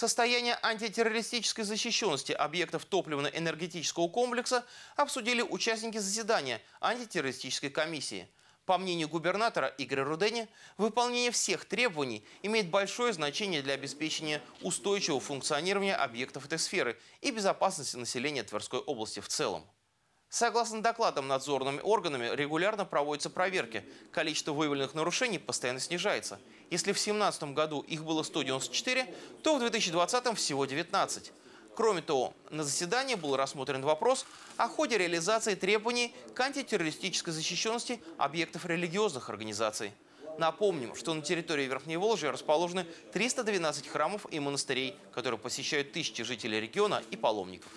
Состояние антитеррористической защищенности объектов топливно-энергетического комплекса обсудили участники заседания антитеррористической комиссии. По мнению губернатора Игоря Рудени, выполнение всех требований имеет большое значение для обеспечения устойчивого функционирования объектов этой сферы и безопасности населения Тверской области в целом. Согласно докладам надзорными органами, регулярно проводятся проверки. Количество выявленных нарушений постоянно снижается. Если в 2017 году их было 194, то в 2020 всего 19. Кроме того, на заседании был рассмотрен вопрос о ходе реализации требований к антитеррористической защищенности объектов религиозных организаций. Напомним, что на территории Верхней Волжи расположены 312 храмов и монастырей, которые посещают тысячи жителей региона и паломников.